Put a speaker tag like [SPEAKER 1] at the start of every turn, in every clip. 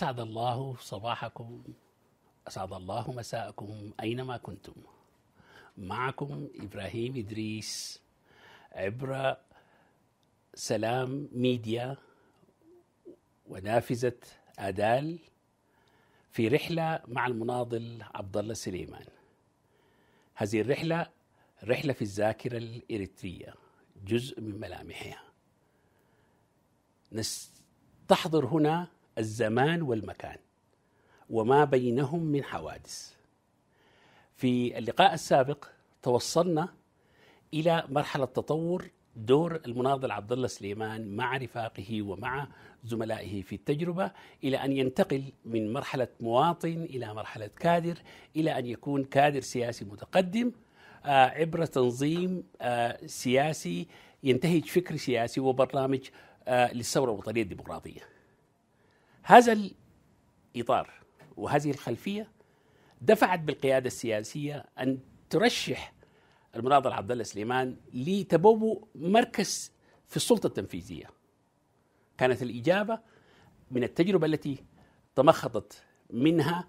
[SPEAKER 1] أسعد الله صباحكم أسعد الله مساءكم أينما كنتم معكم إبراهيم إدريس عبر سلام ميديا ونافذة أدال في رحلة مع المناضل عبد الله سليمان هذه الرحلة رحلة في الذاكرة الإريترية جزء من ملامحها نستحضر هنا الزمان والمكان وما بينهم من حوادث في اللقاء السابق توصلنا الى مرحله تطور دور المناضل عبد الله سليمان مع رفاقه ومع زملائه في التجربه الى ان ينتقل من مرحله مواطن الى مرحله كادر الى ان يكون كادر سياسي متقدم آه، عبر تنظيم آه، سياسي ينتهج فكر سياسي وبرنامج آه، للثوره الوطنيه الديمقراطيه. هذا الإطار وهذه الخلفية دفعت بالقيادة السياسية أن ترشح المناضل عبد الله سليمان لتبوء مركز في السلطة التنفيذية كانت الإجابة من التجربة التي تمخضت منها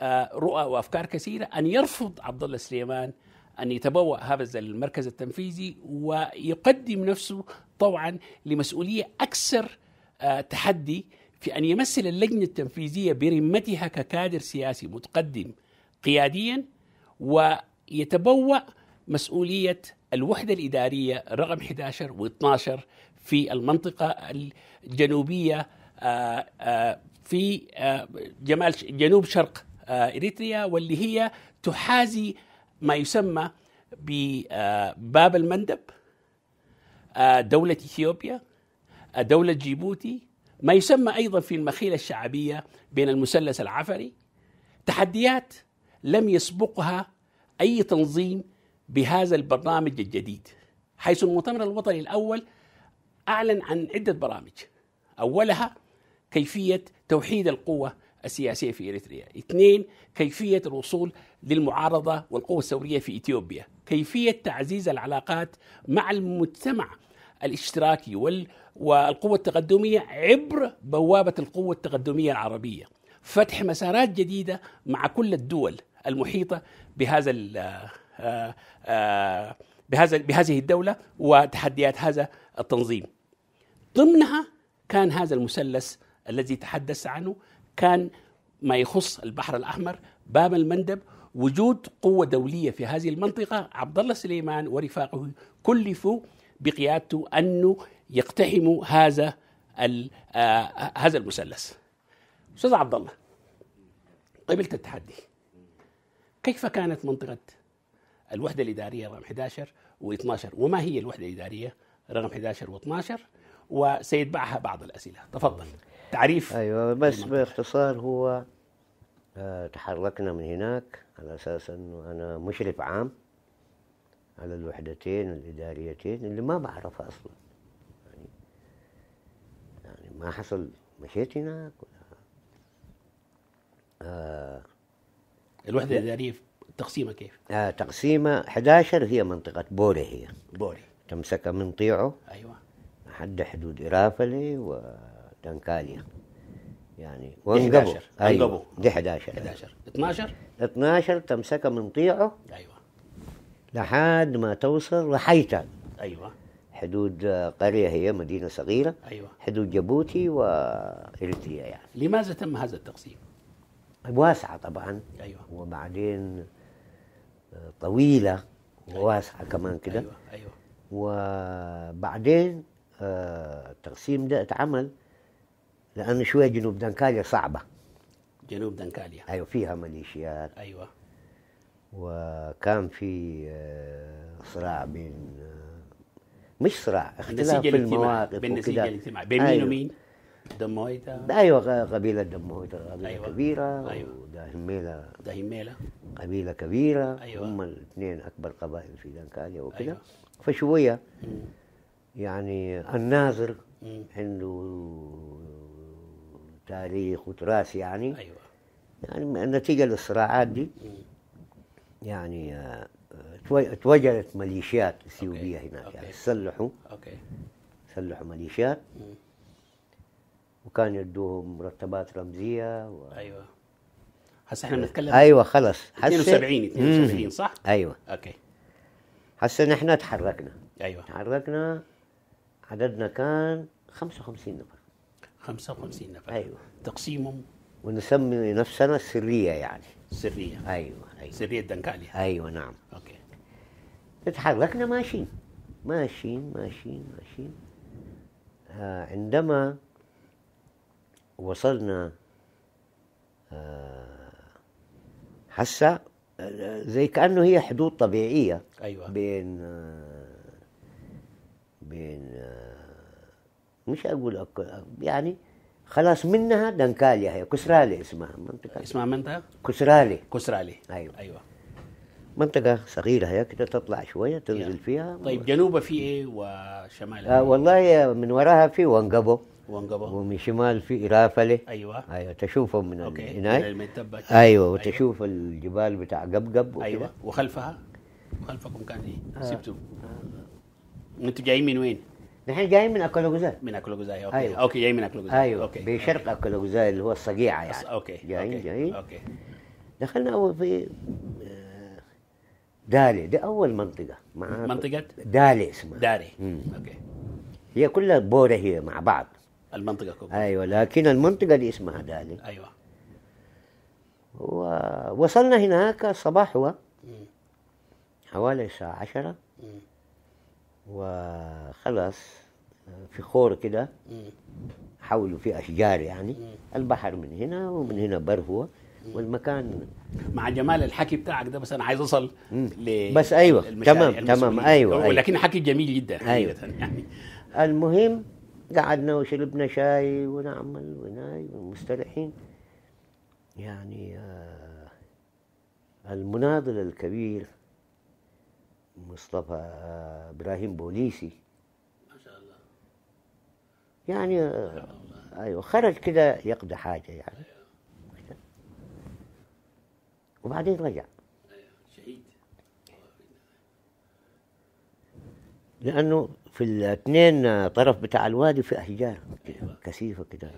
[SPEAKER 1] آه، رؤى وافكار كثيره ان يرفض عبد الله سليمان ان يتبوء هذا المركز التنفيذي ويقدم نفسه طوعا لمسؤوليه اكثر آه، تحدي في أن يمثل اللجنة التنفيذية برمتها ككادر سياسي متقدم قياديا ويتبوأ مسؤولية الوحدة الإدارية رقم 11 و12 في المنطقة الجنوبية آه، آه، في آه، جمال جنوب شرق إريتريا واللي هي تحازي ما يسمى بباب المندب دولة إثيوبيا دولة جيبوتي ما يسمى ايضا في المخيله الشعبيه بين المثلث العفري تحديات لم يسبقها اي تنظيم بهذا البرنامج الجديد حيث المؤتمر الوطني الاول اعلن عن عده برامج اولها كيفيه توحيد القوه السياسيه في اريتريا، اثنين كيفيه الوصول للمعارضه والقوه الثوريه في اثيوبيا، كيفيه تعزيز العلاقات مع المجتمع الاشتراكي وال والقوة التقدمية عبر بوابة القوة التقدمية العربية فتح مسارات جديدة مع كل الدول المحيطة بهذا آه، آه، آه، بهذا بهذه الدولة وتحديات هذا التنظيم ضمنها كان هذا المثلث الذي تحدث عنه كان ما يخص البحر الأحمر باب المندب وجود قوة دولية في هذه المنطقة عبد الله سليمان ورفاقه كلفوا بقيادته انه يقتحموا هذا آه، آه، هذا المثلث. استاذ عبد الله قبلت التحدي كيف كانت منطقه الوحده الاداريه رقم 11 و12 وما هي الوحده الاداريه رقم 11 و12 وسيتبعها بعض الاسئله
[SPEAKER 2] تفضل تعريف ايوه بس باختصار هو آه، تحركنا من هناك على اساس انه انا مشرف عام على الوحدتين الإداريتين اللي ما بعرفها أصلا يعني يعني ما حصل مشيت هناك ولا آه الوحدة الإدارية تقسيمها كيف؟ آه تقسيمها 11 هي منطقة بوري هي بوري تمسكها من طيعه أيوه حد حدود إرافلي وتنكاليا يعني وانقبوا أيوة. دي 11 11 12 12 تمسكها من طيعه أيوه لحد ما توصل لحيتل ايوه حدود آه، قرية هي مدينة صغيرة أيوة. حدود جيبوتي وإريتريا يعني لماذا تم هذا التقسيم؟ واسعة طبعا أيوة. وبعدين آه، طويلة أيوة. وواسعة كمان كده أيوة. أيوة. وبعدين التقسيم آه، ده اتعمل لأن شوية جنوب دنكاليا صعبة جنوب دنكاليا أيوة فيها ميليشيات أيوة وكان في آه، صراع بين آه، مش صراع اختلاف في المواقف بالنسيج الاجتماع بين مين أيوه. ومين؟
[SPEAKER 1] دمويتة
[SPEAKER 2] ايوه قبيله دمويتة قبيله أيوة. كبيره أيوة. وداهميله داهميله قبيله كبيره أيوة. هم الاثنين اكبر قبائل في دنكاليا وكذا أيوة. فشويه يعني الناظر عنده تاريخ وتراث يعني أيوة. يعني نتيجه للصراعات دي يعني آه، توجدت مليشيات اثيوبيه هناك يعني. أوكي. يعني سلحوا اوكي سلحوا مليشيات وكان يدوهم مرتبات رمزيه و... ايوه هسه احنا آه، بنتكلم ايوه خلص 72 72 صح؟ ايوه اوكي هسه نحن تحركنا ايوه تحركنا عددنا كان 55 نفر 55 نفر ايوه تقسيمهم ونسمي نفسنا السريه يعني سريه ايوه ايوه سريه دنكالي ايوه نعم اوكي تحركنا ماشيين ماشيين ماشيين ماشيين آه عندما وصلنا آه حسا آه، زي كانه هي حدود طبيعيه أيوة. بين آه بين آه مش اقول يعني خلاص منها دنكاليا هي كسرالي اسمها منطقة اسمها منطقة؟ كسرالي كسرالي ايوه ايوه منطقة صغيرة هي كده تطلع شوية تنزل فيها طيب
[SPEAKER 1] جنوبها في ايه وشمالها؟ آه
[SPEAKER 2] والله من وراها في وانقبو وانقبو ومن شمال في رافلة ايوه ايوه تشوفهم من هناك المتبة أيوة،, ايوه وتشوف أيوة. الجبال بتاع قبقب وكده. ايوه
[SPEAKER 1] وخلفها خلفكم كان ايه؟ آه. سبتوا
[SPEAKER 3] آه.
[SPEAKER 1] انتوا جايين من وين؟ نحن جايين من اكلوجزاي من اكلوجزاي اوكي أيوة. اوكي
[SPEAKER 2] جايين من اكلوجزاي ايوه اوكي بشرق اكلوجزاي اللي هو الصقيعه يعني اوكي جايين جايين اوكي دخلنا اول في آه، دالي دي اول منطقه مع منطقه دالي اسمها دالي اوكي هي كلها بوره هي مع بعض المنطقه كلها ايوه لكن المنطقه دي اسمها دالي ايوه ووصلنا هناك هو حوالي الساعه 10 وخلاص في خور كده حولوا في اشجار يعني البحر من هنا ومن هنا بر هو والمكان مع جمال
[SPEAKER 1] الحكي بتاعك ده بس انا
[SPEAKER 2] عايز اوصل ل بس ايوه تمام تمام ايوه, أيوة. ولكن أيوة. حكي جميل جدا أيوة. يعني المهم قعدنا وشربنا شاي ونعمل وناي ومستريحين يعني آه، المناضل الكبير مصطفى آه، ابراهيم بوليسي ما شاء الله يعني آه، الله. ايوه خرج كده يقضي حاجه يعني أيوة. وبعدين رجع
[SPEAKER 1] أيوة. شهيد
[SPEAKER 2] لانه في الاثنين آه، طرف بتاع الوادي في احجار أيوة. كثيفه كده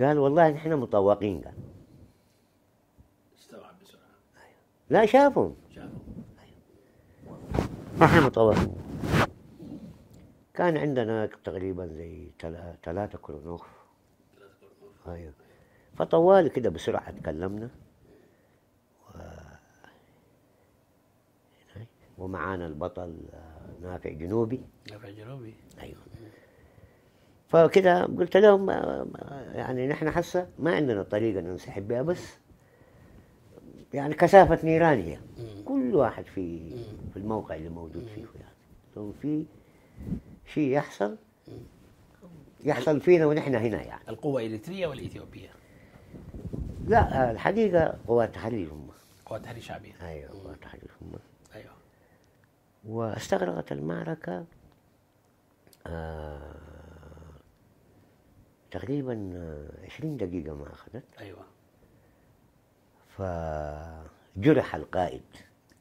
[SPEAKER 2] قال والله نحن مطوقين قال
[SPEAKER 1] استوعب بسرعه
[SPEAKER 2] لا شافهم فحم نعم. طبعا كان عندنا تقريبا زي ثلاثة كرونوف ايوه فطوالي كده بسرعة تكلمنا و... ومعانا البطل نافع جنوبي نافع جنوبي ايوه فكده قلت لهم يعني نحن حسه ما عندنا طريقة ننسحب بها بس يعني كثافه نيرانيه كل واحد في في الموقع اللي موجود فيه يعني لو في شيء يحصل يحصل فينا ونحن هنا يعني
[SPEAKER 1] القوة الإريترية والإثيوبية
[SPEAKER 2] لا الحقيقة قوات تحرير هم
[SPEAKER 1] قوات تحرير شعبية أيوة قوات تحرير
[SPEAKER 2] هم أيوة واستغرقت المعركة آه تقريبا 20 دقيقة ما أخذت أيوة فجرح القائد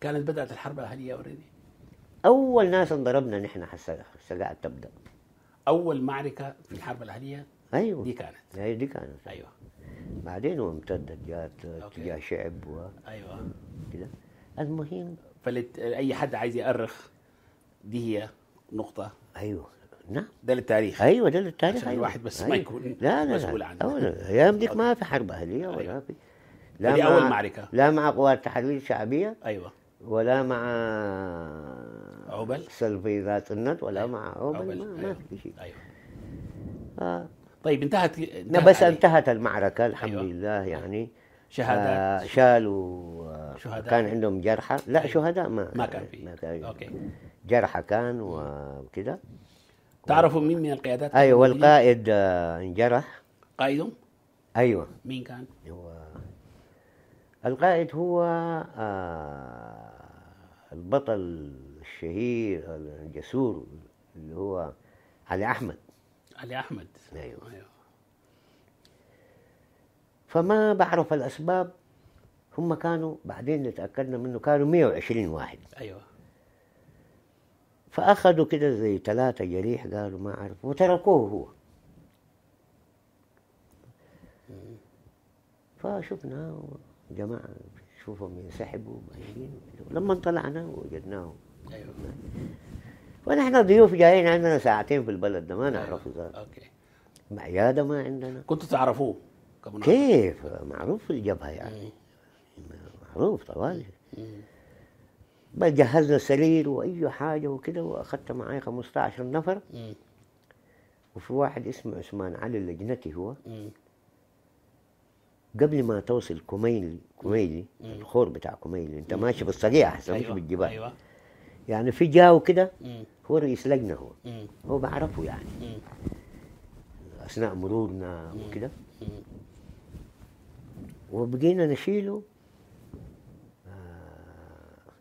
[SPEAKER 1] كانت بدأت الحرب الأهلية أوريدي
[SPEAKER 2] أول ناس انضربنا نحن حسا تبدأ
[SPEAKER 1] أول معركة في الحرب الأهلية
[SPEAKER 2] أيوة دي كانت ايوه دي كانت أيوة بعدين وامتدت جات اتجاه شعب و أيوة كده المهم فلت... أي حد عايز يأرخ دي هي نقطة أيوه نعم ده للتاريخ ايوه ده للتاريخ عشان أيوة. الواحد بس أيوة. ما يكون لا لا مسؤول عنه ايام ديك ما في حرب اهليه ولا أيوة. في
[SPEAKER 1] لا مع أول معركة
[SPEAKER 2] لا مع قوات التحرير الشعبية أيوة ولا مع عوبل سلفي ذات النت ولا أيوة. مع عوبل, عوبل. ما, أيوة. في شيء أيوة آه.
[SPEAKER 3] طيب انتهت, انتهت بس علي.
[SPEAKER 2] انتهت المعركة أيوة. الحمد أيوة. لله يعني شهادات آه شالوا آه، شهداء كان عندهم جرحى لا أيوة. شهداء ما ما كان في ما كان اوكي جرحى كان وكذا
[SPEAKER 1] تعرفوا مين من القيادات؟ ايوه والقائد
[SPEAKER 2] آه، انجرح قائدهم؟ ايوه
[SPEAKER 1] مين كان؟ هو
[SPEAKER 2] القائد هو آه، البطل الشهير الجسور اللي هو علي أحمد
[SPEAKER 1] علي أحمد أيوه, أيوه.
[SPEAKER 2] فما بعرف الأسباب هم كانوا بعدين تأكدنا منه كانوا 120 واحد أيوه فأخذوا كده زي ثلاثة جريح قالوا ما أعرف وتركوه هو فشفنا جماعة شوفهم ينسحبوا ماشيين أيوة. لما طلعنا وجدناهم أيوة. ونحن ضيوف جايين عندنا ساعتين في البلد ده ما أيوة. نعرفه أيوة. اوكي عيادة ما عندنا كنتوا تعرفوه كيف معروف في الجبهة يعني معروف طوالي بس جهزنا سرير واي حاجه وكده واخذت معي 15 نفر مم. وفي واحد اسمه عثمان علي لجنتي هو مم. قبل ما توصل كوميلي كوميلي الخور بتاع كوميلي انت ماشي بالصقيع احسن مش أيوة. بالجبال أيوة. يعني في جاو كده هو رئيس لجنه هو مم. هو بعرفه يعني مم. اثناء مرورنا وكده وبقينا نشيله آه،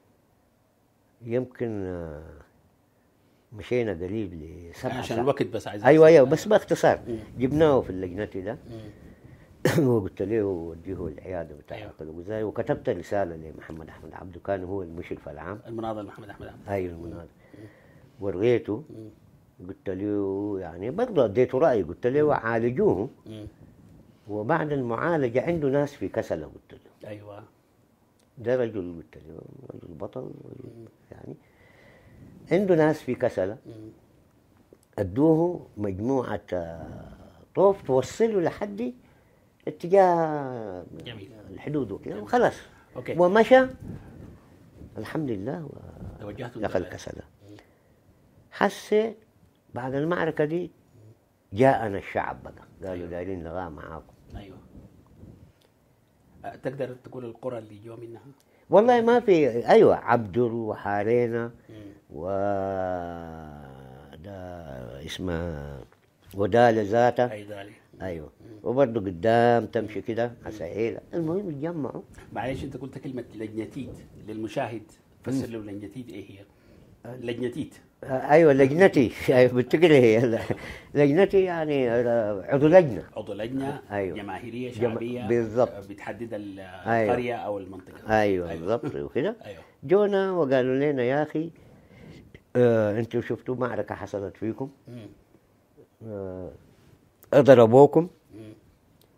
[SPEAKER 2] يمكن آه، مشينا قريب لسبعة عشان الوقت بس عايز ايوه ايوه بس آه. باختصار جبناه في اللجنه ده وقلت له وديه العياده بتاع أيوه. وزي وكتبت رساله لمحمد احمد عبده كان هو المشرف العام المناظر محمد احمد عبده ايوه المناظر وريته قلت له يعني برضه اديته رايي قلت له عالجوه وبعد المعالجه عنده ناس في كسله قلت
[SPEAKER 1] له ايوه
[SPEAKER 2] ده رجل قلت له رجل بطل يعني عنده ناس في كسله ادوه مجموعه آه، طوف توصله لحد اتجاه جميل. الحدود وكذا وخلاص أوكي. ومشى الحمد لله دخل كسله حس بعد المعركة دي جاءنا الشعب بقى قالوا أيوه. دايرين لغاء معاكم ايوه
[SPEAKER 1] أه، تقدر تقول القرى اللي جوا منها
[SPEAKER 2] والله ما في ايوه عبدر وحارينا و ده اسمها ودالة ذاته ايوه وبرضه قدام تمشي كده هسهلها
[SPEAKER 1] المهم اتجمعوا معلش انت قلت كلمه لجنتيت للمشاهد فسر له لجنتيت ايه هي؟ لجنتيت
[SPEAKER 2] آه، ايوه لجنتي بتقري أيوة، هي لجنتي يعني عضو لجنه
[SPEAKER 1] عضو لجنه أيوة. جماهيريه شعبيه بالظبط آه، بالضبط بتحدد أيوة. القريه أيوة. او المنطقه
[SPEAKER 2] ايوه, أيوة. وكده أيوة. جونا وقالوا لنا يا اخي آه انتوا شفتوا معركه حصلت فيكم آه ضربوكم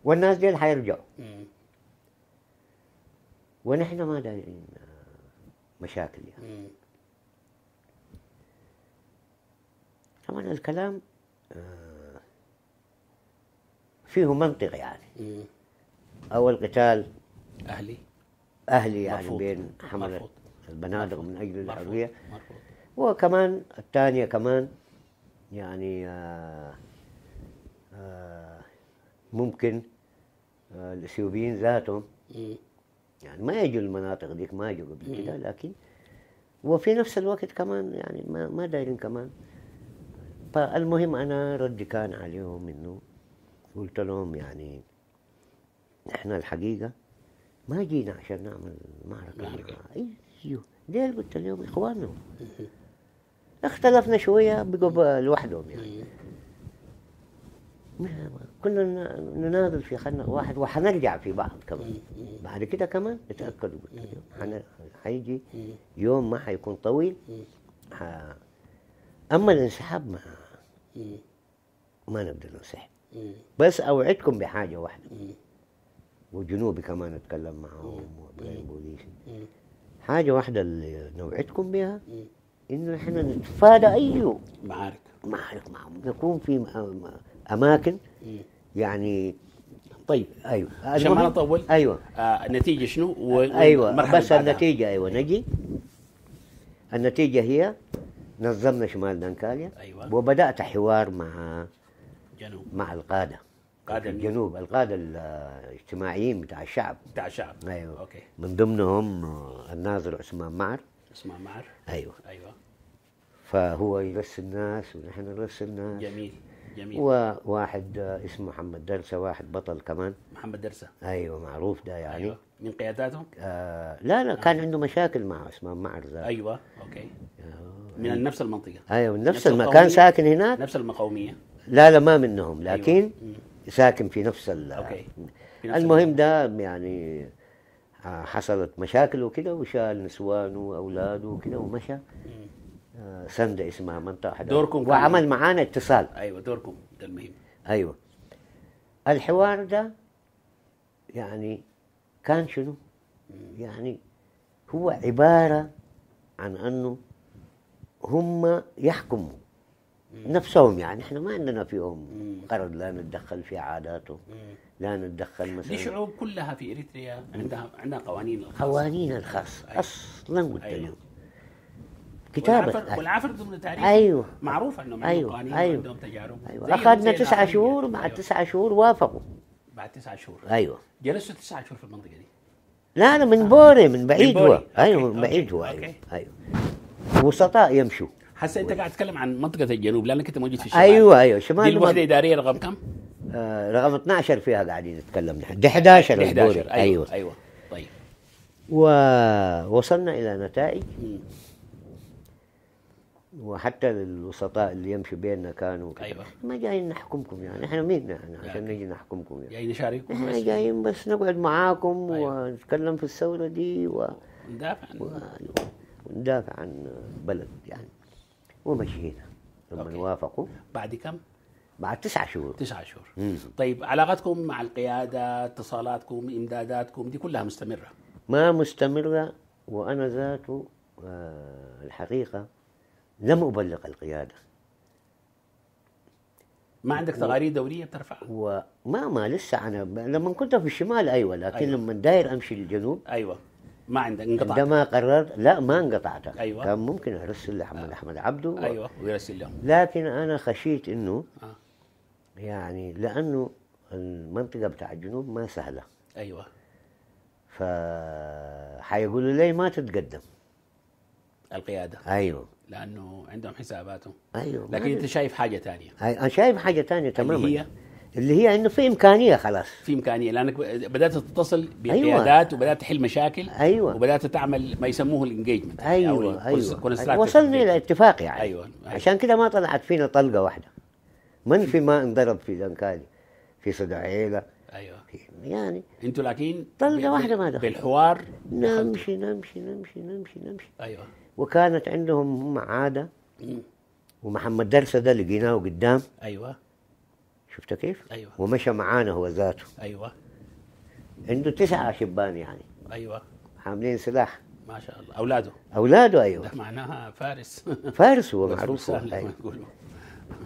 [SPEAKER 2] والناس ديل حيرجعوا ونحن ما دايرين مشاكل يعني طبعا الكلام آه، فيه منطق يعني مم. أول قتال أهلي أهلي يعني مرفوض. بين حملة البنادق من أجل الحرية وكمان الثانية كمان يعني آآ آه، آآ آه، ممكن آه، الاثيوبيين ذاتهم يعني ما يجوا المناطق ديك ما يجوا قبل كده لكن وفي نفس الوقت كمان يعني ما ما دايرين كمان فالمهم انا ردي كان عليهم انه قلت لهم يعني احنا الحقيقه ما جينا عشان نعمل معركه ايوه ليه قلت لهم اخوانهم اختلفنا شويه بقوا لوحدهم يعني كنا نناضل في خلنا واحد وحنرجع في بعض كمان بعد كده كمان اتأكدوا حيجي يوم ما حيكون طويل ح... أما الانسحاب ما ما نقدر ننسحب بس أوعدكم بحاجة واحدة وجنوبي كمان اتكلم معاهم وابراهيم بوليسي حاجة واحدة اللي نوعدكم بها إنه إحنا نتفادى أي معارك معارك معهم يكون في اماكن يعني طيب ايوه عشان ما نطول ايوه آه النتيجه شنو؟ ايوه بس بعدها. النتيجه ايوه إيه. نجي النتيجه هي نظمنا شمال دنكاليا ايوه وبدات حوار مع جنوب مع القاده قادة الجنوب القاده الاجتماعيين بتاع الشعب بتاع الشعب ايوه اوكي من ضمنهم آه، الناظر عثمان معر
[SPEAKER 1] عثمان معر ايوه ايوه
[SPEAKER 2] فهو يرسل الناس ونحن نرسل الناس جميل جميل وواحد آه، اسمه محمد درسه واحد بطل كمان محمد درسه ايوه معروف ده يعني أيوة.
[SPEAKER 1] من قياداتهم؟ آه لا
[SPEAKER 2] لا كان آه. عنده مشاكل مع اسماء مع
[SPEAKER 1] ايوه اوكي آه، من أيوة. نفس المنطقه ايوه من نفس, نفس كان ساكن هناك نفس المقوميه
[SPEAKER 2] لا لا ما منهم أيوة. لكن أيوة. ساكن في نفس ال اوكي المهم ده يعني آه، حصلت مشاكل وكده وشال نسوانه واولاده وكده ومشى سنده اسمها منطقه حدا دوركم وعمل معانا اتصال
[SPEAKER 1] ايوه دوركم ده المهم
[SPEAKER 2] ايوه الحوار ده يعني كان شنو؟ يعني هو عباره عن انه هم يحكموا نفسهم يعني احنا ما عندنا فيهم قرض لا نتدخل في عاداتهم لا نتدخل مثلا دي شعوب
[SPEAKER 1] كلها في اريتريا عندها عندها قوانين الخاصة
[SPEAKER 2] قوانين الخاصة أيوة. اصلا قلت أيوة.
[SPEAKER 1] كتابه والعفر ضمن تاريخ ايوه معروف انهم عندهم أيوة. أيوة. عندهم تجارب ايوه اخذنا تسعة شهور
[SPEAKER 2] أيوه التسعة شهور وافقوا
[SPEAKER 1] بعد تسعة شهور ايوه جلستوا تسعة شهور في المنطقه دي
[SPEAKER 2] لا انا من بوري من بعيد هو ايوه من بعيد هو ايوه ايوه وسطاء يمشوا
[SPEAKER 1] هسه انت قاعد تتكلم عن منطقه الجنوب لانك انت موجود في الشمال ايوه
[SPEAKER 2] ايوه شمال دي الوحده
[SPEAKER 1] الاداريه رقم كم؟
[SPEAKER 2] آه، رقم 12 فيها قاعدين نتكلم نحن 11 11 ايوه ايوه,
[SPEAKER 1] أيوة. طيب
[SPEAKER 2] ووصلنا الى نتائج وحتى الوسطاء اللي يمشوا بيننا كانوا أيوة. ما جايين نحكمكم يعني احنا مين احنا عشان يعني. نجي نحكمكم يعني جايين نشارككم احنا جايين بس نقعد معاكم أيوة. ونتكلم في الثوره دي و... ندافع عن و... وندافع عن بلد يعني ومشينا لما وافقوا بعد كم؟ بعد تسعة
[SPEAKER 1] شهور تسعة شهور مم. طيب علاقتكم مع القيادة اتصالاتكم إمداداتكم دي كلها مستمرة
[SPEAKER 2] ما مستمرة وأنا ذاته آه الحقيقة لم أبلغ القيادة ما عندك تقارير دوليه بترفعها؟ وما ما لسه انا لما كنت في الشمال ايوه لكن أيوة. لما داير امشي للجنوب ايوه ما عندك انقطعت عندما قررت لا ما انقطعت أيوة. كان ممكن ارسل لحمد آه. احمد عبده و... ايوه ويرسل لهم لكن انا خشيت انه آه. يعني لانه المنطقه بتاع الجنوب ما سهله ايوه ف حيقولوا لي ما تتقدم
[SPEAKER 1] القياده ايوه لانه عندهم حساباتهم ايوه لكن انت شايف حاجه ثانيه
[SPEAKER 2] انا شايف حاجه ثانيه تماما اللي هي اللي هي انه في امكانيه خلاص في امكانيه لانك
[SPEAKER 1] بدات تتصل بالقيادات أيوة. وبدات تحل مشاكل ايوه وبدات تعمل ما يسموه الانجيجمنت يعني ايوه ايوه وصلنا
[SPEAKER 2] الى اتفاق يعني أيوة. أيوة. عشان كده ما طلعت فينا طلقه واحده من في ما انضرب في دنكالي في صدع عيله ايوه يعني انتوا لكن طلقه واحده ما دخل بالحوار نمشي نمشي نمشي نمشي نمشي ايوه وكانت عندهم هم عاده ومحمد درسه ده لقيناه قدام ايوه شفت كيف؟ ايوه ومشى معانا هو ذاته ايوه عنده تسعه شبان يعني ايوه حاملين سلاح ما شاء الله اولاده اولاده ايوه ده معناها فارس فارس هو معروف أيوة.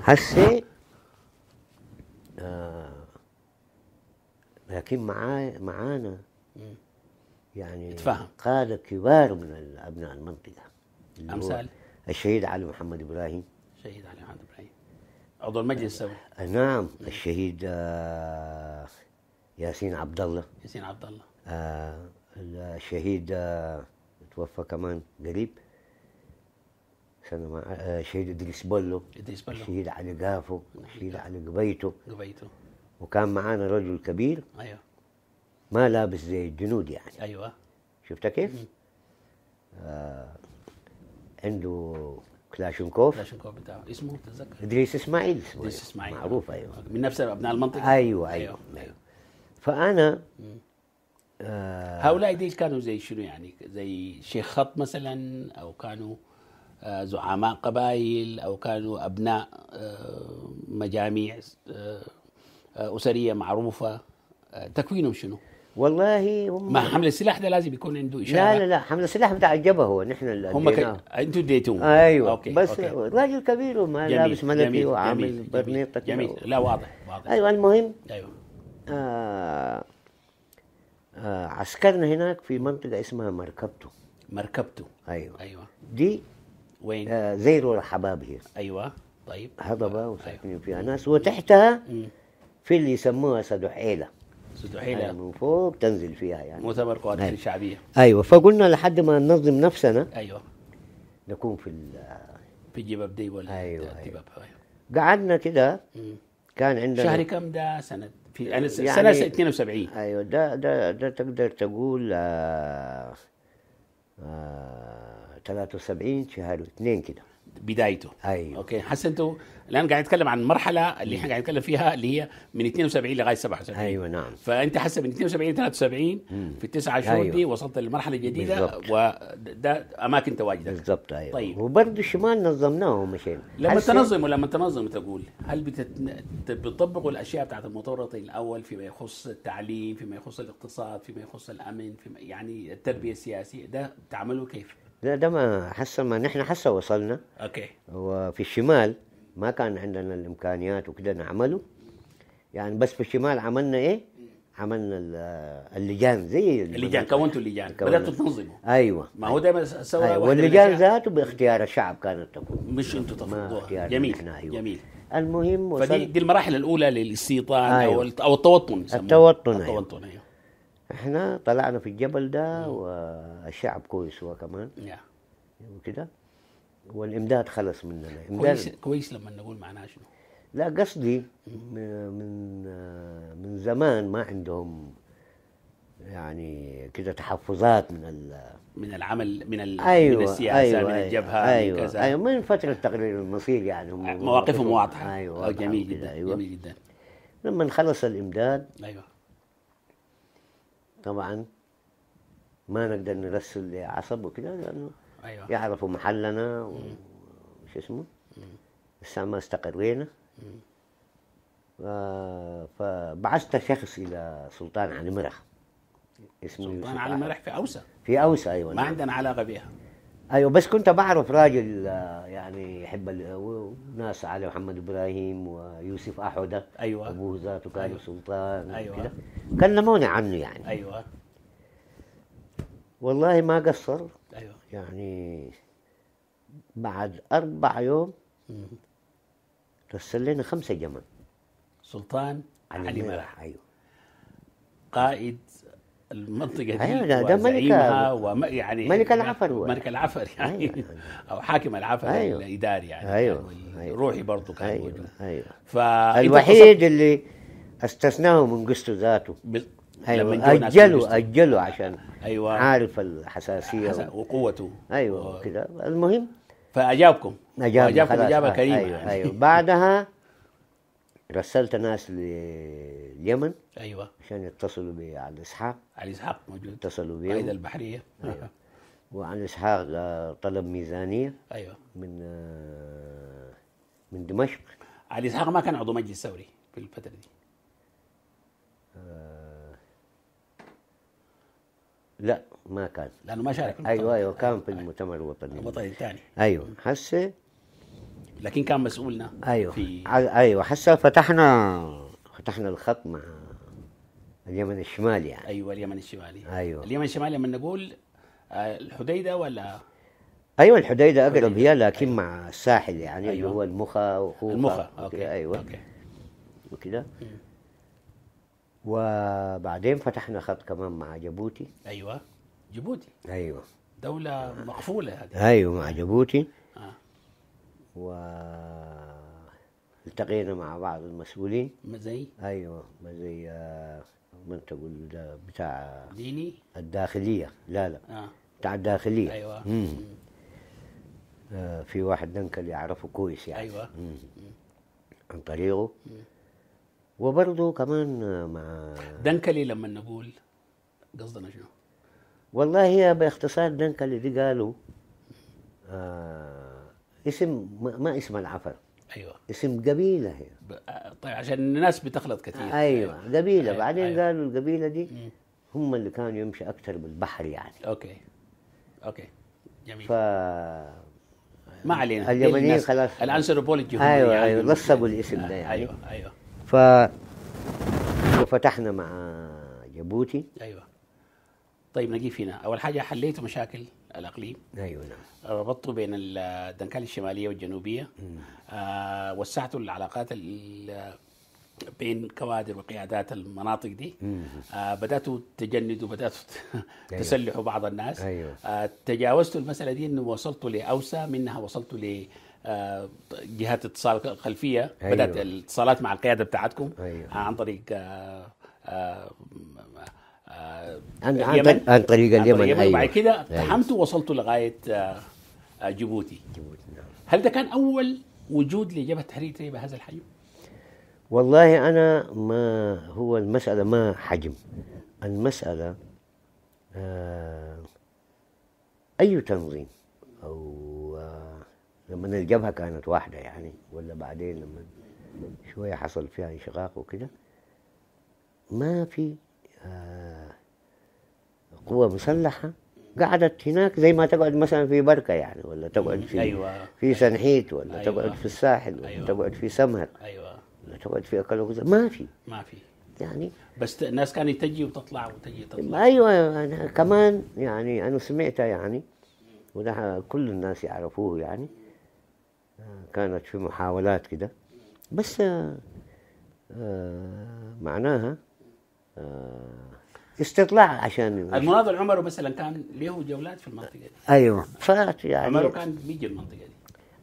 [SPEAKER 2] هسه آه لكن معاي معانا يعني قادة كبار من أبناء المنطقة امثال الشهيد علي محمد ابراهيم
[SPEAKER 1] الشهيد علي محمد ابراهيم عضو المجلس السوري
[SPEAKER 2] آه نعم الشهيد آه ياسين عبد الله ياسين عبد الله آه الشهيد آه، توفى كمان قريب سنة مع آه، الشهيد ادريس بولو ادريس بولو الشهيد علي قافو نعم. الشهيد علي قبيته قبيته وكان معانا رجل كبير ايوه ما لابس زي الجنود يعني ايوه شفت كيف؟ آه عنده كلاشنكوف كلاشنكوف
[SPEAKER 1] بتاعه اسمه تتذكر
[SPEAKER 2] ادريس اسماعيل اسمه ادريس اسماعيل معروف ايوه من نفس ابناء المنطقه ايوه ايوه, أيوة. نعم. أيوة. فانا
[SPEAKER 1] آه هؤلاء ديل كانوا زي شنو يعني زي شيخ خط مثلا او كانوا آه زعماء قبائل او كانوا ابناء آه مجاميع آه, آه، اسريه معروفه آه تكوينهم شنو؟
[SPEAKER 2] والله هم مع حمل
[SPEAKER 1] السلاح ده لازم يكون عنده اشاره لا لا لا
[SPEAKER 2] حمل السلاح بتاع الجبهه هو نحن اللي هم ك... انتوا اديتوه ايوه أوكي. بس أوكي. راجل كبير وما جميل. لابس ملكي وعامل برنيطه جميل, جميل. لا واضح واضح ايوه المهم ايوه آه آه عسكرنا هناك في منطقه اسمها مركبته مركبته ايوه ايوه دي وين؟ آه زيرو حباب هي ايوه طيب هضبه أيوة. وساكنين أيوة. فيها ناس وتحتها أمم. في اللي يسموها سدحيله مستحيلة يعني. من فوق تنزل فيها يعني مؤتمر قوات أيوة. الشعبيه أيوة فقلنا لحد ما ننظم نفسنا أيوة
[SPEAKER 1] نكون في ال في جباب دي ولا أيوة, أيوة. أيوة.
[SPEAKER 2] قعدنا كده كان عندنا شهر كم ده سنة في يعني, يعني سنة 72 أيوة ده ده ده تقدر تقول آه آه 73 شهر 2 كده بدايته ايوه اوكي حس انتوا الان قاعد نتكلم عن
[SPEAKER 1] المرحله اللي احنا نعم. قاعد نتكلم فيها اللي هي من 72 لغايه 77 ايوه نعم فانت حسن من 72 ل 73 مم. في التسعه شهور أيوة. دي وصلت للمرحله الجديده وده اماكن
[SPEAKER 2] تواجدك بالضبط ايوه طيب وبرضه الشمال نظمناه ومشينا لما تنظم
[SPEAKER 1] ولما تنظم تقول هل بتت... بتطبقوا الاشياء بتاعت المتورط الاول فيما يخص التعليم فيما يخص الاقتصاد فيما يخص الامن فيما يعني التربيه السياسيه ده تعملوا كيف؟
[SPEAKER 2] لا ده ما حصل ما نحن حصل وصلنا اوكي وفي الشمال ما كان عندنا الامكانيات وكده نعمله يعني بس في الشمال عملنا ايه؟ عملنا اللجان زي اللجان
[SPEAKER 1] كونتوا اللجان بداتوا تنظموا
[SPEAKER 2] ايوه ما هو
[SPEAKER 1] دائما سوى أيوة. واللجان
[SPEAKER 2] ذاته باختيار الشعب كانت تكون مش انتم تفرضوها جميل
[SPEAKER 1] أيوة. جميل المهم فدي دي المراحل الاولى للاستيطان أيوة.
[SPEAKER 2] او التوطن التوطن التوطن ايوه, التوطن أيوة. احنا طلعنا في الجبل ده والشعب كويس هو كمان وكده والامداد خلص مننا إمداد كويس
[SPEAKER 1] كويس لما نقول معناه شنو
[SPEAKER 2] لا قصدي من من زمان ما عندهم يعني كده تحفظات من ال من العمل من ال أيوة من السياسه أيوة من أيوة، الجبهه أيوة من كذا أيوة من فتره تقرير المصير يعني هم مواقفهم واضحه ايوه جميل جدا أيوة جميل جدا لما خلص الامداد ايوه طبعا ما نقدر نرسل لعصب وكذا لانه أيوة. يعرفوا محلنا وش اسمه لسه ما استقرينا فبعثت شخص الى سلطان علي مرح اسمه سلطان علي مرح في اوسا في اوسا ايوه ما نعم. عندنا علاقه بها ايوه بس كنت بعرف راجل آه، يعني يحب وناس علي محمد ابراهيم ويوسف احوده ايوه ابوه ذاته كان أيوة. سلطان ايوه كده كلموني عنه يعني ايوه والله ما قصر ايوه يعني بعد اربع يوم رسل لنا خمسه جمل سلطان علي, علي مرح ايوه
[SPEAKER 1] قائد المنطقه دي ايوه ده ده ملك يعني
[SPEAKER 2] ملك العفر
[SPEAKER 1] هو ملك العفر يعني أيوة. او حاكم العفر يعني، أيوة. الاداري يعني ايوه يعني أيوة. روحي برضه كان أيوة. موجود ايوه الوحيد
[SPEAKER 2] تصف... اللي استثناه من قصته ذاته بال... ايوه اجلوا اجلوا عشان ايوه عارف الحساسيه و... وقوته ايوه و... كده المهم فاجابكم اجابكم اجابه كريمه ايوه, يعني. أيوة. بعدها رسلت ناس لليمن ايوه عشان يتصلوا بي على اسحاق على اسحاق موجود اتصلوا بي القاعده البحريه أيوة. وعن اسحاق آه، طلب ميزانيه ايوه من آه، من دمشق علي اسحاق
[SPEAKER 1] ما كان عضو مجلس ثوري في الفتره دي آه،
[SPEAKER 2] لا ما كان لانه ما شارك ايوه ايوه كان في أيوة. المؤتمر الوطني الوطني الثاني ايوه هسه لكن كان مسؤولنا ايوه في... ايوه حسه فتحنا فتحنا الخط مع اليمن الشمالي يعني ايوه اليمن الشمالي ايوه
[SPEAKER 1] اليمن الشمالي لما نقول آه، الحديده ولا
[SPEAKER 2] ايوه الحديده اقرب هي لكن أيوة. مع الساحل يعني أيوة. اللي هو المخا وخوخا المخا اوكي ايوه اوكي وكده وبعدين فتحنا خط كمان مع جيبوتي ايوه جيبوتي ايوه
[SPEAKER 1] دولة مقفولة هذه
[SPEAKER 2] ايوه مع جيبوتي والتقينا مع بعض المسؤولين مزي ايوه مزي آه، ما انت تقول ده بتاع ديني الداخليه لا لا آه. بتاع الداخليه ايوه مم. مم. آه في واحد دنكل يعرفه كويس يعني ايوه مم. مم. عن طريقه وبرضه كمان مع دنكلي لما نقول قصدنا شنو؟ والله هي باختصار دنكلي دي قالوا آه اسم ما اسم العفر ايوه اسم قبيله هي ب... طيب عشان الناس
[SPEAKER 1] بتخلط كثير
[SPEAKER 2] ايوه, أيوة. قبيله أيوة. بعدين أيوة. قالوا القبيله دي هم اللي كانوا يمشي اكثر بالبحر يعني اوكي اوكي جميل ف ما علينا اليمنيين خلاص الانثروبولوجي ايوه يعني ايوه نصبوا الاسم ده يعني ايوه ايوه ف فتحنا مع جيبوتي
[SPEAKER 1] ايوه طيب نجي فينا اول حاجه حليتوا مشاكل الاقليم ايوه نعم ربطته بين الدنكال الشماليه والجنوبيه آه وسعت العلاقات بين كوادر وقيادات المناطق دي آه بداتوا تجندوا بداتوا أيوه. تسلحوا بعض الناس أيوه. آه تجاوزتوا المساله دي انه وصلتوا لاوسع منها وصلتوا ل آه، جهات اتصال خلفيه أيوه. بدات الاتصالات مع القياده بتاعتكم أيوه. آه، عن طريق آه آه آه، عن اليمن عن طريق اليمن, عن طريق أيوة. كده اقتحمت أيوة. ووصلت لغايه آه، آه، جيبوتي جيبوتي نعم هل ده كان اول وجود لجبهه تحرير تريبه هذا الحجم؟
[SPEAKER 2] والله انا ما هو المساله ما حجم المساله آه اي تنظيم او لما الجبهه كانت واحده يعني ولا بعدين لما شويه حصل فيها انشقاق وكده ما في آه قوة مسلحة قعدت هناك زي ما تقعد مثلا في بركة يعني ولا تقعد في أيوة. في سنحيت ولا أيوة. تقعد في الساحل ولا أيوة. تقعد في سمهر أيوة. ولا تقعد في أكل ما في ما في يعني
[SPEAKER 1] بس الناس كانت تجي وتطلع وتجي
[SPEAKER 2] تطلع ايوه أنا كمان يعني انا سمعتها يعني وده كل الناس يعرفوه يعني كانت في محاولات كده بس آه, آه، معناها آه استطلاع عشان المناضل
[SPEAKER 1] عمره مثلا كان له جولات في المنطقه دي
[SPEAKER 2] ايوه فات يعني عمره كان
[SPEAKER 1] بيجي المنطقه دي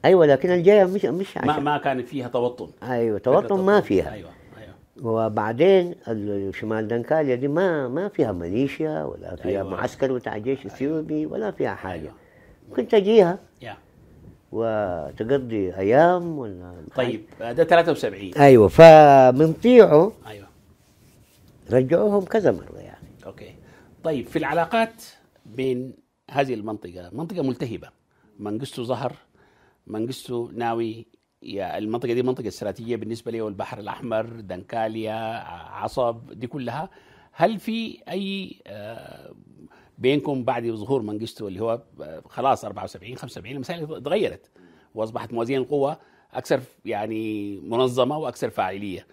[SPEAKER 2] ايوه لكن الجايه مش مش عشان. ما
[SPEAKER 1] ما كان فيها توطن
[SPEAKER 2] ايوه توطن ما فيها ايوه ايوه وبعدين شمال دنكاليا دي ما ما فيها ميليشيا ولا فيها أيوة. معسكر بتاع جيش اثيوبي أيوة. ولا فيها حاجه أيوة. كنت اجيها وتقضي ايام ولا طيب
[SPEAKER 1] ده 73 ايوه
[SPEAKER 2] فمن طيعه ايوه رجعوهم كذا مره يعني.
[SPEAKER 1] اوكي طيب في العلاقات بين هذه المنطقه منطقه ملتهبه منقستو ظهر منقستو ناوي يا المنطقه دي منطقه استراتيجيه بالنسبه لي والبحر الاحمر دنكاليا عصب دي كلها هل في اي آه، بينكم بعد ظهور منقستو اللي هو آه، خلاص 74 75 المسائل تغيرت واصبحت موازين القوى اكثر يعني منظمه واكثر فاعليه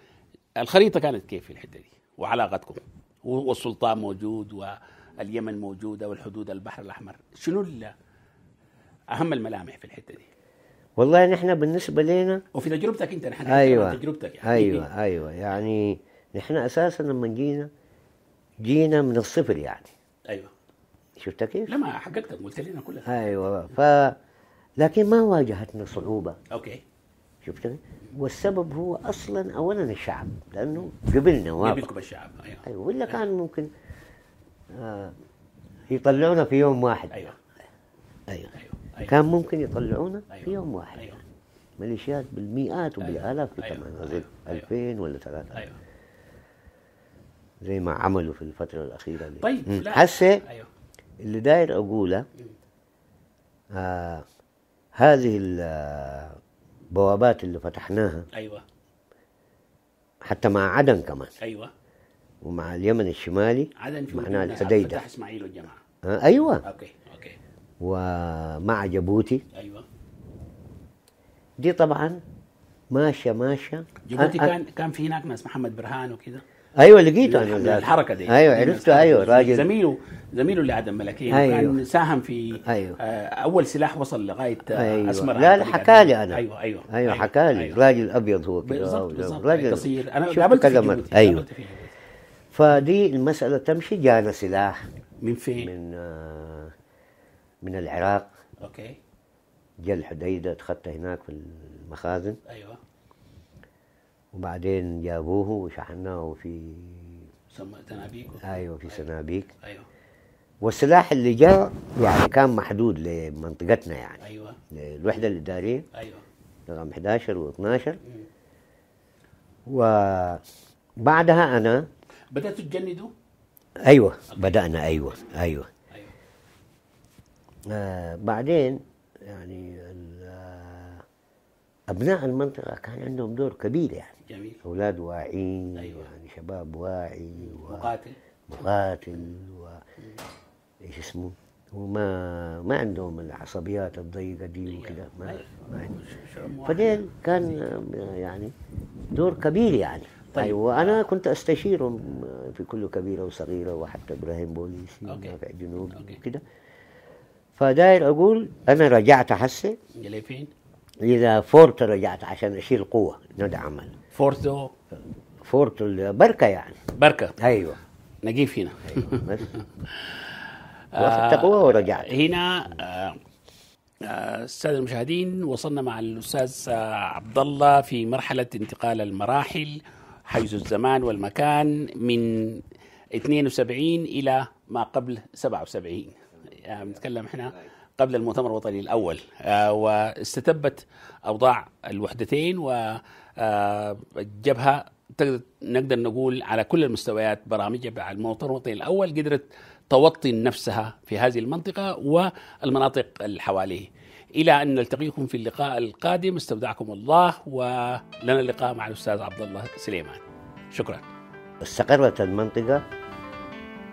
[SPEAKER 1] الخريطه كانت كيف في الحته دي وعلاقتكم والسلطان موجود واليمن موجوده والحدود البحر الاحمر شنو اهم الملامح في الحته دي
[SPEAKER 2] والله نحن بالنسبه لنا وفي تجربتك انت نحن أيوة تجربتك يعني ايوه ايوه يعني نحن اساسا لما جينا جينا من الصفر يعني ايوه شفت كيف؟ لا ما
[SPEAKER 1] حققتك قلت لنا كلها
[SPEAKER 2] ايوه ف لكن ما واجهتنا صعوبه اوكي شفت والسبب هو اصلا اولا الشعب لانه قبلنا قبلكم الشعب ايوه ايوه ولا أيوه. كان ممكن آه يطلعونا في يوم واحد ايوه ايوه, أيوة. أيوه. كان ممكن يطلعونا أيوة. في يوم واحد أيوة. ميليشيات بالمئات أيوه. وبالالاف كمان أيوة. 2000 ولا ثلاثة أيوة. زي ما عملوا في الفترة الأخيرة دي طيب هسه أيوة. اللي داير أقوله آه هذه آه، البوابات اللي فتحناها ايوه حتى مع عدن كمان ايوه ومع اليمن الشمالي عدن في معناها الحديده فتح اسماعيل والجماعه آه ايوه اوكي اوكي ومع جيبوتي ايوه دي طبعا ماشيه ماشيه جيبوتي أه كان
[SPEAKER 1] كان في هناك ناس محمد برهان وكذا
[SPEAKER 2] ايوه لقيته انا الحركه دي ايوه عرفته ايوه راجل زميله
[SPEAKER 1] زميله اللي عدم ملكيه أيوة. كان ساهم في أيوه. آه اول سلاح وصل لغايه آه، أيوه. اسمر لا لا حكى لي انا أيوة،, ايوه ايوه
[SPEAKER 2] ايوه حكى لي أيوة. راجل ابيض هو كده بالظبط بالظبط راجل قصير انا قابلت في ايوه فدي المساله تمشي جانا سلاح من فين؟ من آه من العراق اوكي جا الحديده اتخذته هناك في المخازن ايوه وبعدين جابوه وشحناه في سنابيك ايوه في أيوة. سنابيك ايوه والسلاح اللي جاء يعني كان محدود لمنطقتنا يعني ايوه للوحده الاداريه ايوه رقم 11 و12 وبعدها انا
[SPEAKER 1] بداتوا تجندوا؟
[SPEAKER 2] ايوه بدانا ايوه ايوه, أيوة. آه بعدين يعني أبناء المنطقة كان عندهم دور كبير يعني جميل أولاد واعين أيوة. يعني شباب واعي و... مقاتل مقاتل و ايش اسمه وما ما عندهم العصبيات الضيقة دي وكذا ما, أيوة. ما
[SPEAKER 3] عندهم فديل كان
[SPEAKER 2] يعني دور كبير يعني طيب. أيوة وأنا كنت أستشيرهم في كل كبيرة وصغيرة وحتى إبراهيم بوليسي أوكي. جنوب وكذا فداير أقول أنا رجعت حسي
[SPEAKER 1] جليفين فين؟
[SPEAKER 2] إذا فورت رجعت عشان أشيل قوة ده عمل فورتو فورتو بركة يعني بركة أيوه نجيب هنا
[SPEAKER 1] أيوة بس قوة ورجعت هنا السادة آه, آه، المشاهدين وصلنا مع الأستاذ آه عبد الله في مرحلة انتقال المراحل حيث الزمان والمكان من 72 إلى ما قبل 77 نتكلم آه احنا قبل المؤتمر الوطني الأول آه، واستتبت أوضاع الوحدتين والجبهة آه، نقدر نقول على كل المستويات برامجها بعد المؤتمر الوطني الأول قدرت توطي نفسها في هذه المنطقة والمناطق الحواليه إلى أن نلتقيكم في اللقاء القادم استودعكم الله ولنا اللقاء مع الأستاذ
[SPEAKER 2] عبد الله سليمان شكرا استقرت المنطقة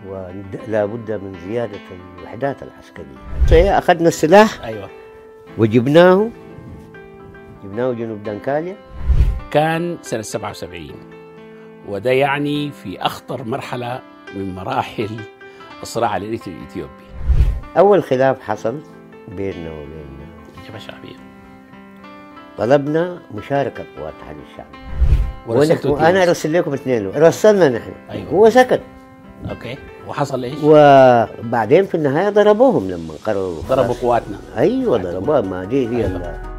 [SPEAKER 2] ولا بد من زيادة الوحدات العسكرية طيب، أخذنا السلاح أيوة وجبناه جبناه جنوب دنكاليا كان
[SPEAKER 1] سنة 77 وده يعني في أخطر مرحلة من مراحل
[SPEAKER 2] الصراع على الإثيوبي أول خلاف حصل بيننا وبين الجبهة الشعبية طلبنا مشاركة قوات التحالف الشعبي
[SPEAKER 1] ونحن أنا أرسل
[SPEAKER 2] لكم اثنين رسلنا نحن أيوة. هو سكت
[SPEAKER 1] اوكي وحصل ايش؟
[SPEAKER 2] وبعدين في النهايه ضربوهم لما قرروا ضربوا قواتنا ايوه ضربوها ما دي هي أيوة.